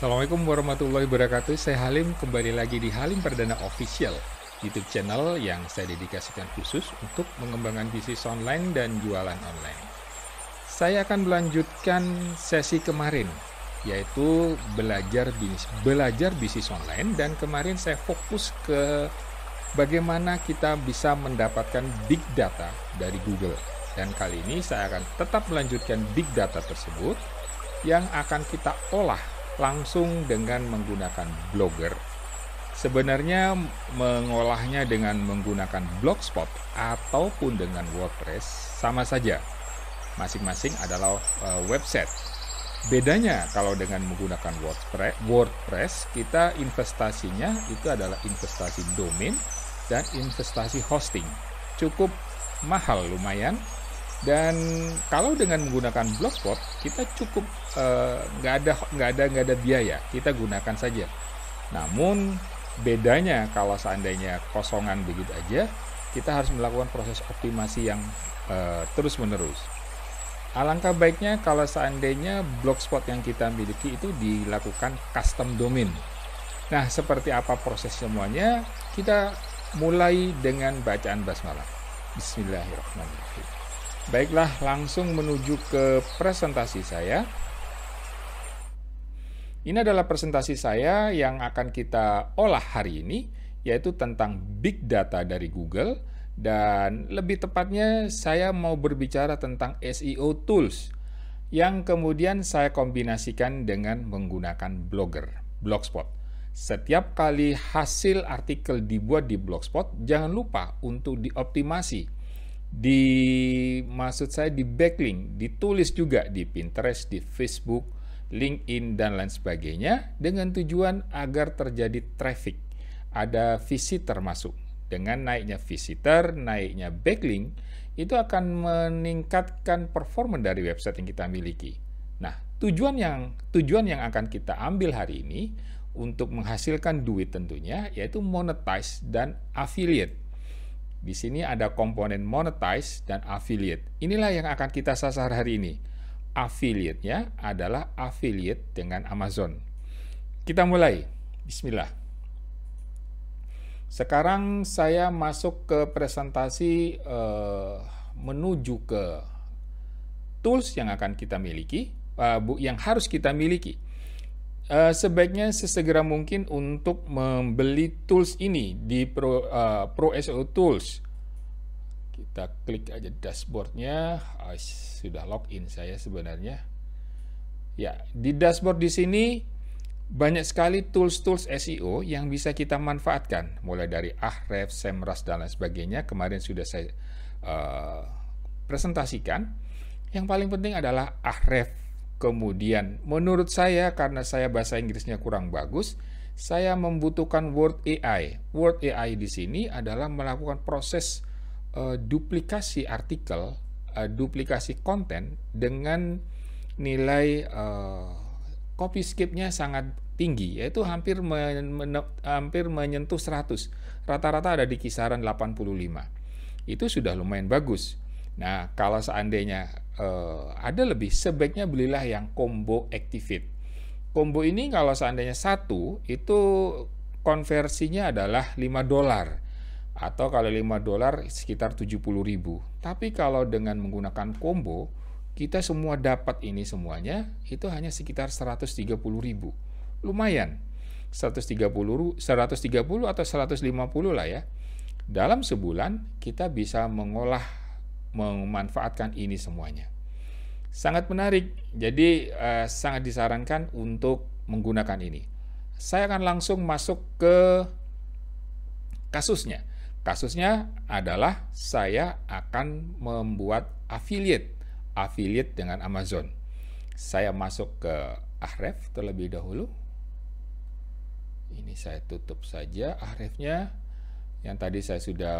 Assalamualaikum warahmatullahi wabarakatuh. Saya Halim kembali lagi di Halim Perdana Official YouTube channel yang saya dedikasikan khusus untuk mengembangkan bisnis online dan jualan online. Saya akan melanjutkan sesi kemarin yaitu belajar bisnis belajar bisnis online dan kemarin saya fokus ke bagaimana kita bisa mendapatkan big data dari Google dan kali ini saya akan tetap melanjutkan big data tersebut yang akan kita olah langsung dengan menggunakan Blogger, sebenarnya mengolahnya dengan menggunakan Blogspot ataupun dengan WordPress sama saja. Masing-masing adalah eh, website. Bedanya kalau dengan menggunakan WordPress kita investasinya itu adalah investasi domain dan investasi hosting. Cukup mahal lumayan dan kalau dengan menggunakan Blogspot, kita cukup eh, nggak uh, ada nggak ada nggak ada biaya, kita gunakan saja. Namun bedanya kalau seandainya kosongan begitu aja, kita harus melakukan proses optimasi yang uh, eh, terus menerus. Alangkah baiknya kalau seandainya blogspot yang kita miliki itu dilakukan custom domain. Nah, seperti apa proses semuanya? Kita mulai dengan bacaan basmalah. Bismillahirrahmanirrahim. Baiklah, langsung menuju ke presentasi saya. Ini adalah presentasi saya yang akan kita olah hari ini, yaitu tentang big data dari Google, dan lebih tepatnya saya mau berbicara tentang SEO tools, yang kemudian saya kombinasikan dengan menggunakan Blogger, Blogspot. Setiap kali hasil artikel dibuat di Blogspot, jangan lupa untuk dioptimasi di maksud saya di backlink, ditulis juga di Pinterest, di Facebook, LinkedIn dan lain sebagainya dengan tujuan agar terjadi traffic. Ada visitor masuk. Dengan naiknya visitor, naiknya backlink, itu akan meningkatkan performa dari website yang kita miliki. Nah, tujuan yang tujuan yang akan kita ambil hari ini untuk menghasilkan duit tentunya yaitu monetize dan affiliate. Di sini ada komponen monetize dan affiliate. Inilah yang akan kita sasar hari ini. Affiliate-nya adalah affiliate dengan Amazon. Kita mulai. Bismillah. Sekarang saya masuk ke presentasi eh, menuju ke tools yang akan kita miliki, eh, yang harus kita miliki. Uh, sebaiknya sesegera mungkin untuk membeli tools ini di Pro, uh, Pro SEO Tools. Kita klik aja dashboardnya. Uh, sudah login saya sebenarnya. Ya, di dashboard di sini banyak sekali tools-tools SEO yang bisa kita manfaatkan, mulai dari Ahrefs, Semrush, dan lain sebagainya. Kemarin sudah saya uh, presentasikan. Yang paling penting adalah Ahrefs. Kemudian, menurut saya karena saya bahasa Inggrisnya kurang bagus, saya membutuhkan Word AI. Word AI di sini adalah melakukan proses uh, duplikasi artikel, uh, duplikasi konten dengan nilai uh, copy skipnya sangat tinggi, yaitu hampir men men hampir menyentuh 100. Rata-rata ada di kisaran 85. Itu sudah lumayan bagus. Nah, kalau seandainya uh, ada lebih, sebaiknya belilah yang combo activate. Combo ini kalau seandainya satu, itu konversinya adalah 5 dolar. Atau kalau 5 dolar sekitar 70 ribu. Tapi kalau dengan menggunakan combo, kita semua dapat ini semuanya, itu hanya sekitar 130 ribu. Lumayan, 130, 130 atau 150 lah ya. Dalam sebulan, kita bisa mengolah memanfaatkan ini semuanya. Sangat menarik, jadi eh, sangat disarankan untuk menggunakan ini. Saya akan langsung masuk ke kasusnya. Kasusnya adalah saya akan membuat affiliate, affiliate dengan Amazon. Saya masuk ke Ahref terlebih dahulu. Ini saya tutup saja Ahrefnya. Yang tadi saya sudah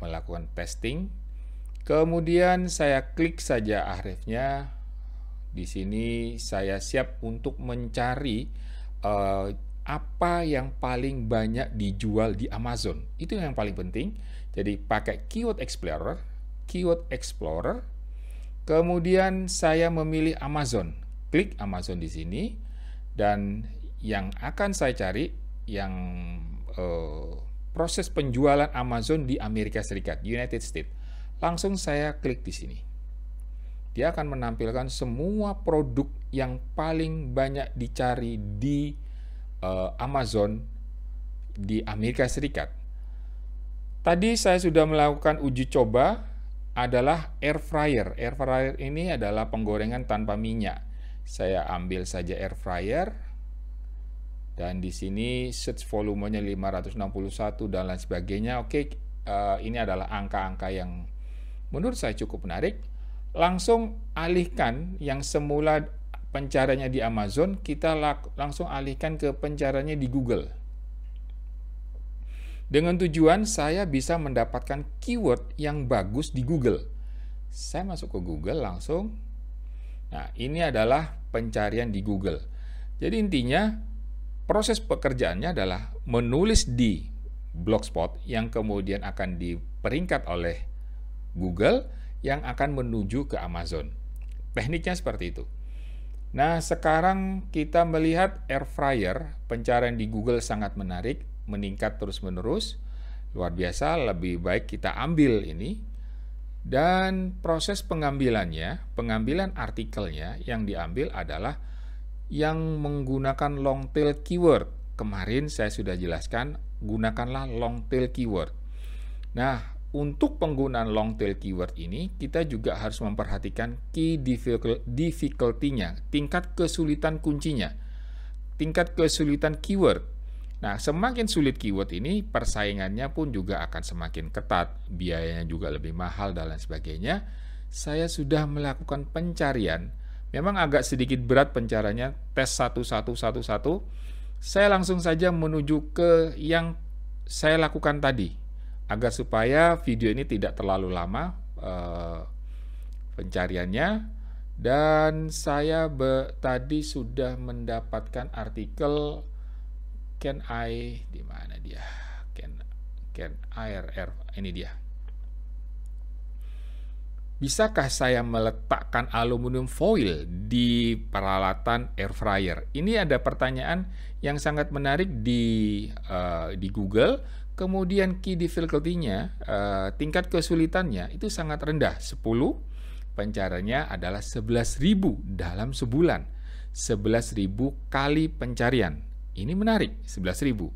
melakukan testing Kemudian saya klik saja ahrefnya. Di sini saya siap untuk mencari uh, apa yang paling banyak dijual di Amazon. Itu yang paling penting. Jadi pakai keyword explorer, keyword explorer. Kemudian saya memilih Amazon. Klik Amazon di sini dan yang akan saya cari yang uh, proses penjualan Amazon di Amerika Serikat, United States. Langsung saya klik di sini. Dia akan menampilkan semua produk yang paling banyak dicari di uh, Amazon di Amerika Serikat. Tadi saya sudah melakukan uji coba adalah air fryer. Air fryer ini adalah penggorengan tanpa minyak. Saya ambil saja air fryer dan di sini search volumenya 561 dan lain sebagainya. Oke, eh, ini adalah angka-angka yang menurut saya cukup menarik, langsung alihkan yang semula pencaranya di Amazon, kita langsung alihkan ke pencaranya di Google. Dengan tujuan saya bisa mendapatkan keyword yang bagus di Google. Saya masuk ke Google langsung. Nah, ini adalah pencarian di Google. Jadi intinya proses pekerjaannya adalah menulis di blogspot yang kemudian akan diperingkat oleh Google yang akan menuju ke Amazon. Tekniknya seperti itu. Nah, sekarang kita melihat air fryer, pencarian di Google sangat menarik, meningkat terus-menerus. Luar biasa, lebih baik kita ambil ini. Dan proses pengambilannya, pengambilan artikelnya yang diambil adalah yang menggunakan long tail keyword. Kemarin saya sudah jelaskan, gunakanlah long tail keyword. Nah, untuk penggunaan long tail keyword ini, kita juga harus memperhatikan key difficulty-nya, tingkat kesulitan kuncinya, tingkat kesulitan keyword. Nah, semakin sulit keyword ini, persaingannya pun juga akan semakin ketat, biayanya juga lebih mahal dan lain sebagainya. Saya sudah melakukan pencarian, memang agak sedikit berat pencariannya, tes satu. Saya langsung saja menuju ke yang saya lakukan tadi, agar supaya video ini tidak terlalu lama uh, pencariannya dan saya be, tadi sudah mendapatkan artikel can I di mana dia can can IRR ini dia Bisakah saya meletakkan aluminium foil di peralatan air fryer? Ini ada pertanyaan yang sangat menarik di uh, di Google Kemudian key difficulty-nya, uh, tingkat kesulitannya itu sangat rendah, 10. Pencaranya adalah 11.000 dalam sebulan. 11.000 kali pencarian. Ini menarik, 11.000.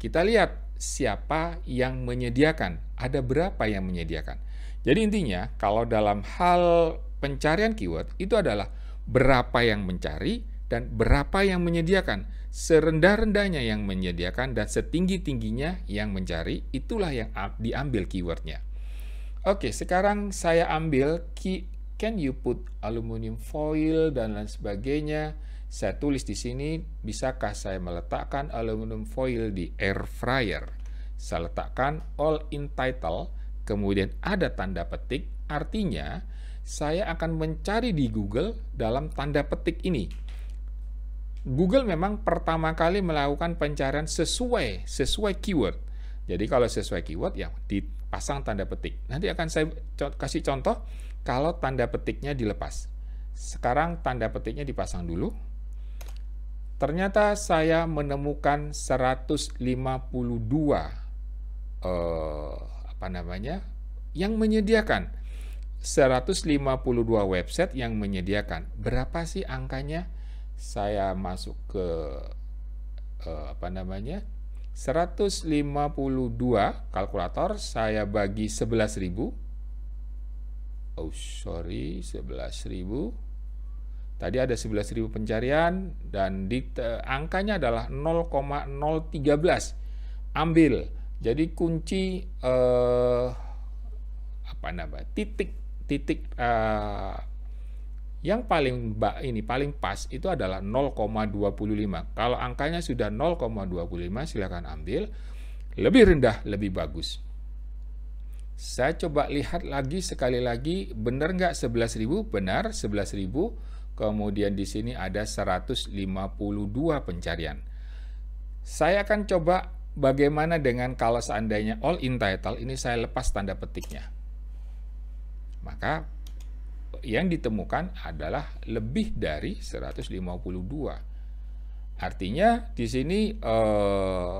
Kita lihat siapa yang menyediakan, ada berapa yang menyediakan. Jadi intinya kalau dalam hal pencarian keyword itu adalah berapa yang mencari, dan berapa yang menyediakan. Serendah-rendahnya yang menyediakan dan setinggi-tingginya yang mencari, itulah yang diambil keywordnya. Oke, sekarang saya ambil key, can you put aluminium foil dan lain sebagainya. Saya tulis di sini, bisakah saya meletakkan aluminium foil di air fryer? Saya letakkan all in title, kemudian ada tanda petik, artinya saya akan mencari di Google dalam tanda petik ini Google memang pertama kali melakukan pencarian sesuai sesuai keyword. Jadi kalau sesuai keyword ya dipasang tanda petik. Nanti akan saya kasih contoh kalau tanda petiknya dilepas. Sekarang tanda petiknya dipasang dulu. Ternyata saya menemukan 152 eh, apa namanya yang menyediakan 152 website yang menyediakan. Berapa sih angkanya? saya masuk ke uh, apa namanya 152 kalkulator saya bagi 11.000 oh sorry 11.000 tadi ada 11.000 pencarian dan di eh, angkanya adalah 0,013 ambil jadi kunci uh, apa namanya titik titik uh, yang paling ini paling pas itu adalah 0,25. Kalau angkanya sudah 0,25 silakan ambil. Lebih rendah lebih bagus. Saya coba lihat lagi sekali lagi benar nggak 11.000? Benar 11.000. Kemudian di sini ada 152 pencarian. Saya akan coba bagaimana dengan kalau seandainya all in title ini saya lepas tanda petiknya. Maka yang ditemukan adalah lebih dari 152. Artinya di sini eh,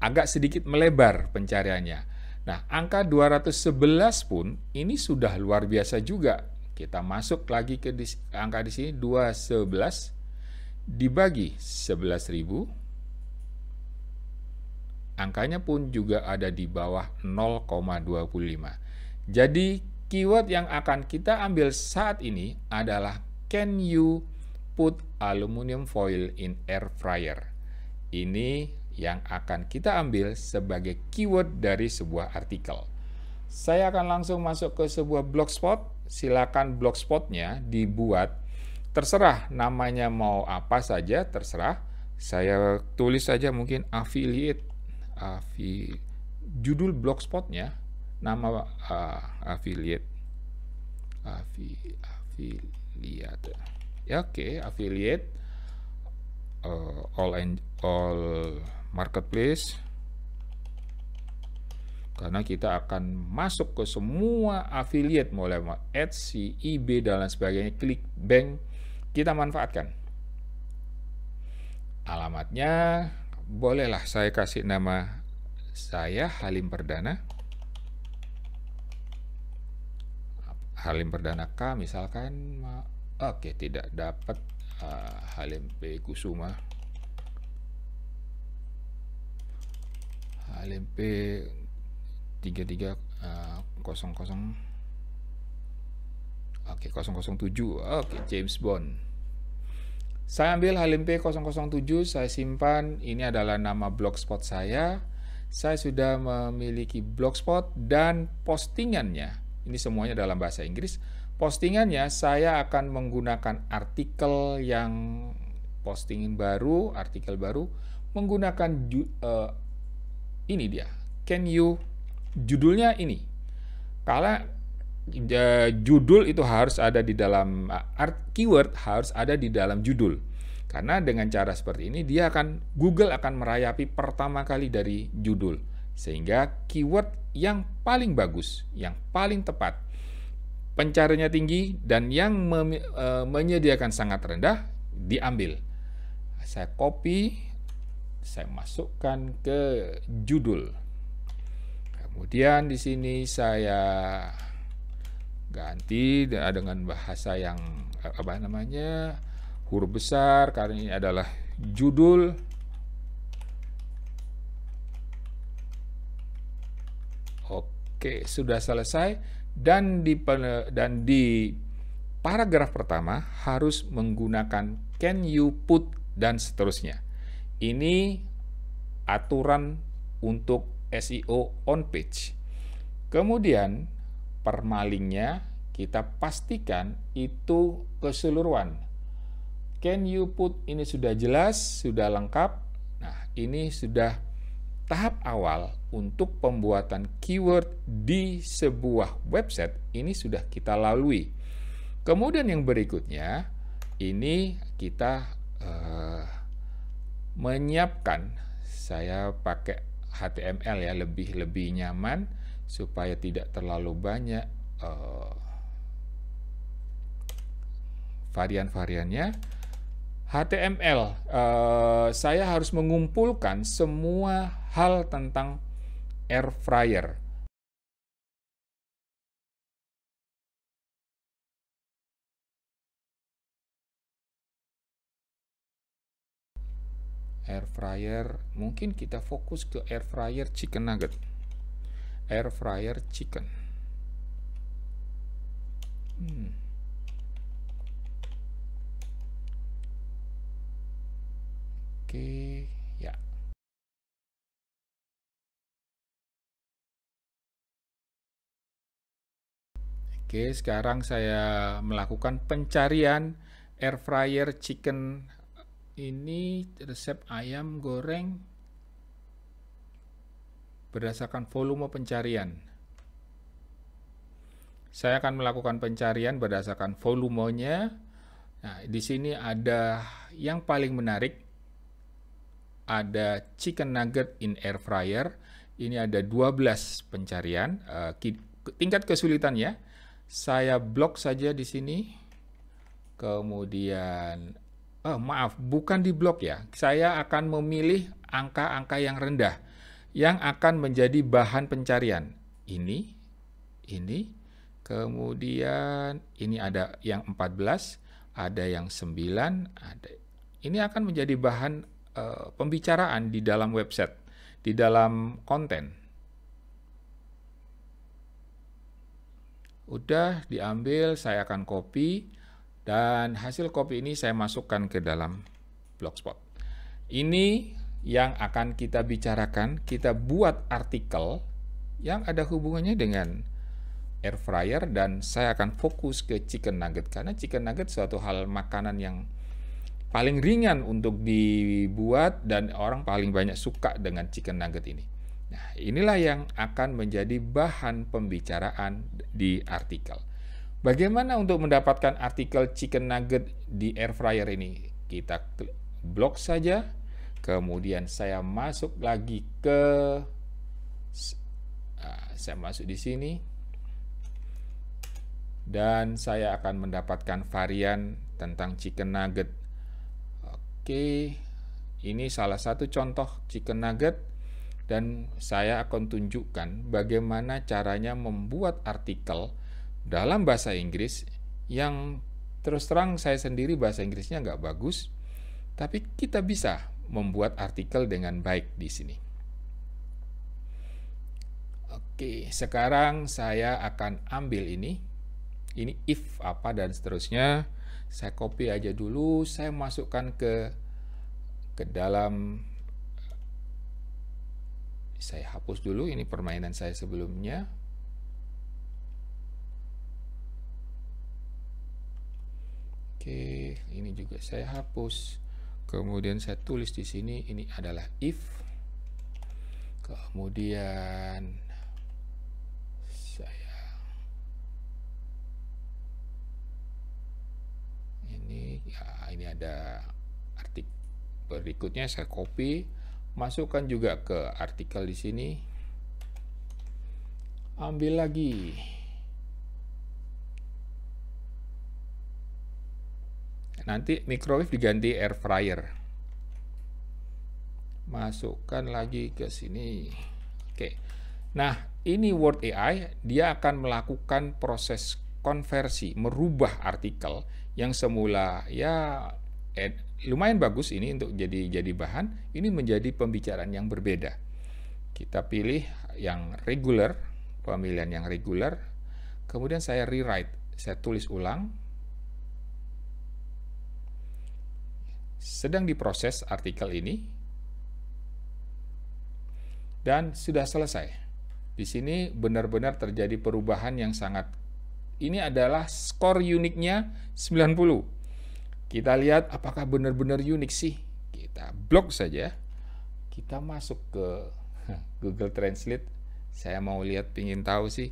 agak sedikit melebar pencariannya. Nah, angka 211 pun ini sudah luar biasa juga. Kita masuk lagi ke dis, angka di sini 211 dibagi 11.000 angkanya pun juga ada di bawah 0,25. Jadi Keyword yang akan kita ambil saat ini adalah can you put aluminium foil in air fryer. Ini yang akan kita ambil sebagai keyword dari sebuah artikel. Saya akan langsung masuk ke sebuah blogspot. Silakan blogspotnya dibuat. Terserah namanya mau apa saja, terserah. Saya tulis saja mungkin affiliate, judul blogspotnya nama uh, affiliate Affi, affiliate ya oke okay, affiliate uh, all and all marketplace karena kita akan masuk ke semua affiliate mulai Etsy, eBay dan lain sebagainya klik bank kita manfaatkan alamatnya bolehlah saya kasih nama saya Halim Perdana Halim Perdana K misalkan oke okay, tidak dapat uh, Halim P Kusuma Halim P 33 uh, 00 oke okay, 007 oke okay, James Bond saya ambil Halim P 007 saya simpan ini adalah nama blogspot saya saya sudah memiliki blogspot dan postingannya ini semuanya dalam bahasa Inggris. Postingannya saya akan menggunakan artikel yang postingin baru, artikel baru menggunakan uh, ini dia. Can you judulnya ini. Kala uh, judul itu harus ada di dalam uh, art keyword harus ada di dalam judul. Karena dengan cara seperti ini dia akan Google akan merayapi pertama kali dari judul. Sehingga keyword yang paling bagus, yang paling tepat, pencariannya tinggi dan yang me e, menyediakan sangat rendah diambil. Saya copy, saya masukkan ke judul. Kemudian di sini saya ganti dengan bahasa yang e, apa namanya huruf besar karena ini adalah judul Oke, sudah selesai dan di dan di paragraf pertama harus menggunakan can you put dan seterusnya. Ini aturan untuk SEO on page. Kemudian permalingnya kita pastikan itu keseluruhan. Can you put ini sudah jelas, sudah lengkap. Nah, ini sudah tahap awal untuk pembuatan keyword di sebuah website ini sudah kita lalui. Kemudian yang berikutnya ini kita uh, menyiapkan saya pakai HTML ya lebih lebih nyaman supaya tidak terlalu banyak uh, varian-variannya. HTML, uh, eh, saya harus mengumpulkan semua hal tentang air fryer. Air fryer, mungkin kita fokus ke air fryer chicken nugget. Air fryer chicken. Hmm. Oke, sekarang saya melakukan pencarian air fryer chicken ini resep ayam goreng berdasarkan volume pencarian. Saya akan melakukan pencarian berdasarkan volumenya. Nah, di sini ada yang paling menarik ada chicken nugget in air fryer. Ini ada 12 pencarian. Uh, tingkat kesulitannya saya blok saja di sini. Kemudian, oh, maaf, bukan di blok ya. Saya akan memilih angka-angka yang rendah yang akan menjadi bahan pencarian. Ini, ini, kemudian ini ada yang 14, ada yang 9, ada. Ini akan menjadi bahan uh, pembicaraan di dalam website, di dalam konten. Udah diambil, saya akan copy dan hasil copy ini saya masukkan ke dalam blogspot. Ini yang akan kita bicarakan, kita buat artikel yang ada hubungannya dengan air fryer dan saya akan fokus ke chicken nugget karena chicken nugget suatu hal makanan yang paling ringan untuk dibuat dan orang paling banyak suka dengan chicken nugget ini. Nah, inilah yang akan menjadi bahan pembicaraan di artikel. Bagaimana untuk mendapatkan artikel chicken nugget di air fryer ini? Kita blok saja, kemudian saya masuk lagi ke ah, saya masuk di sini dan saya akan mendapatkan varian tentang chicken nugget. Oke, ini salah satu contoh chicken nugget dan saya akan tunjukkan bagaimana caranya membuat artikel dalam bahasa Inggris yang terus terang saya sendiri bahasa Inggrisnya nggak bagus, tapi kita bisa membuat artikel dengan baik di sini. Oke, sekarang saya akan ambil ini. Ini if apa dan seterusnya. Saya copy aja dulu, saya masukkan ke ke dalam saya hapus dulu ini permainan saya sebelumnya oke ini juga saya hapus kemudian saya tulis di sini ini adalah if kemudian saya ini ya ini ada artikel berikutnya saya copy masukkan juga ke artikel di sini ambil lagi nanti microwave diganti air fryer masukkan lagi ke sini oke nah ini Word AI dia akan melakukan proses konversi merubah artikel yang semula ya eh, lumayan bagus ini untuk jadi jadi bahan. Ini menjadi pembicaraan yang berbeda. Kita pilih yang reguler pemilihan yang reguler Kemudian saya rewrite, saya tulis ulang. Sedang diproses artikel ini dan sudah selesai. Di sini benar-benar terjadi perubahan yang sangat ini adalah skor uniknya 90. Kita lihat apakah benar-benar unik sih. Kita blok saja. Kita masuk ke Google Translate. Saya mau lihat ingin tahu sih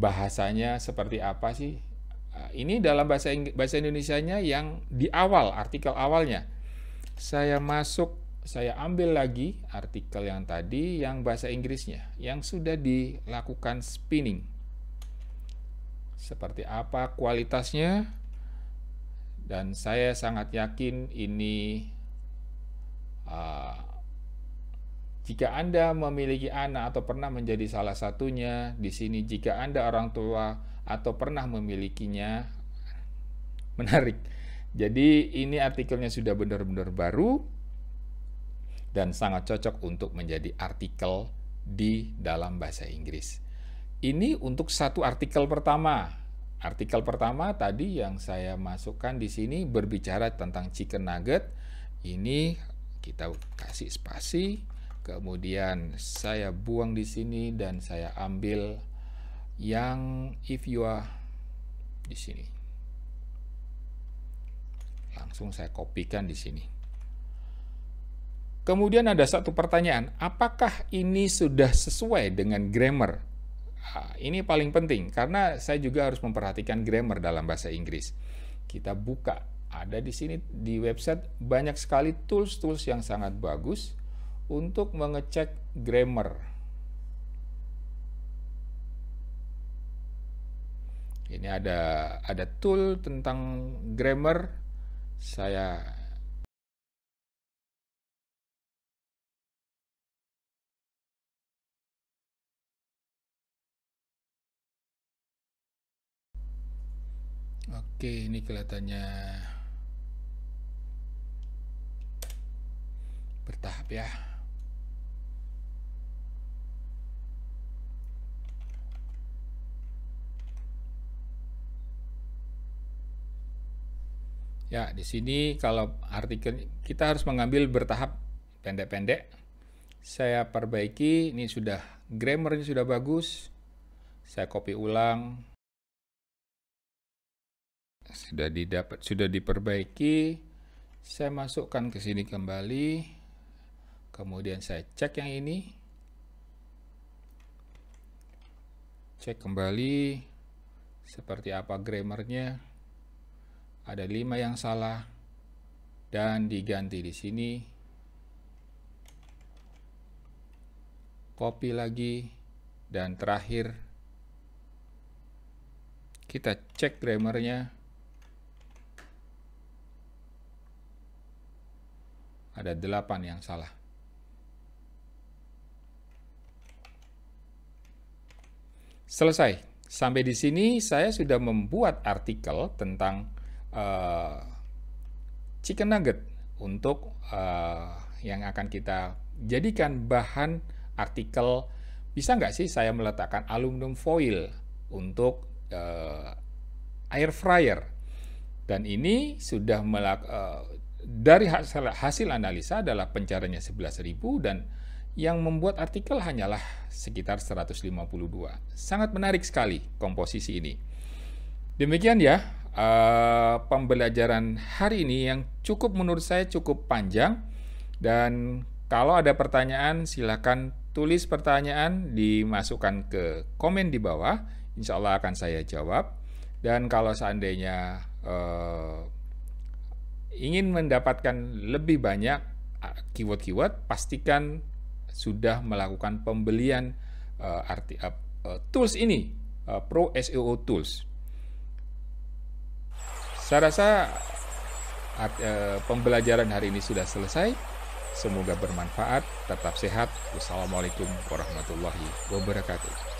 bahasanya seperti apa sih. Ah, ini dalam bahasa bahasa bahasa nya yang di awal artikel awalnya. Saya masuk, saya ambil lagi artikel yang tadi yang bahasa Inggrisnya yang sudah dilakukan spinning. Seperti apa kualitasnya? Dan saya sangat yakin ini uh, jika Anda memiliki anak atau pernah menjadi salah satunya di sini, jika Anda orang tua atau pernah memilikinya, menarik. Jadi ini artikelnya sudah benar-benar baru dan sangat cocok untuk menjadi artikel di dalam bahasa Inggris. Ini untuk satu artikel pertama. Artikel pertama tadi yang saya masukkan di sini berbicara tentang chicken nugget. Ini kita kasih spasi, kemudian saya buang di sini dan saya ambil yang if you are di sini. Langsung saya kopikan di sini. Kemudian ada satu pertanyaan, apakah ini sudah sesuai dengan grammar? Ini paling penting karena saya juga harus memperhatikan grammar dalam bahasa Inggris. Kita buka ada di sini di website banyak sekali tools-tools yang sangat bagus untuk mengecek grammar. Ini ada ada tool tentang grammar. Saya Oke, ini kelihatannya bertahap ya. Ya, di sini kalau artikel kita harus mengambil bertahap pendek-pendek. Saya perbaiki, ini sudah grammarnya sudah bagus. Saya copy ulang, sudah didapat sudah diperbaiki saya masukkan ke sini kembali kemudian saya cek yang ini cek kembali seperti apa grammarnya ada lima yang salah dan diganti di sini copy lagi dan terakhir kita cek grammarnya Ada delapan yang salah. Selesai. Sampai di sini saya sudah membuat artikel tentang uh, chicken nugget untuk uh, yang akan kita jadikan bahan artikel. Bisa nggak sih saya meletakkan aluminium foil untuk uh, air fryer? Dan ini sudah melak, uh, dari hasil, hasil analisa adalah pencariannya 11.000 dan yang membuat artikel hanyalah sekitar 152. Sangat menarik sekali komposisi ini. Demikian ya uh, pembelajaran hari ini yang cukup menurut saya cukup panjang dan kalau ada pertanyaan silakan tulis pertanyaan dimasukkan ke komen di bawah, insya Allah akan saya jawab. Dan kalau seandainya uh, ingin mendapatkan lebih banyak keyword-keyword, pastikan sudah melakukan pembelian uh, arti, uh, tools ini, uh, Pro SEO Tools. Saya rasa uh, pembelajaran hari ini sudah selesai. Semoga bermanfaat, tetap sehat. Wassalamualaikum warahmatullahi wabarakatuh.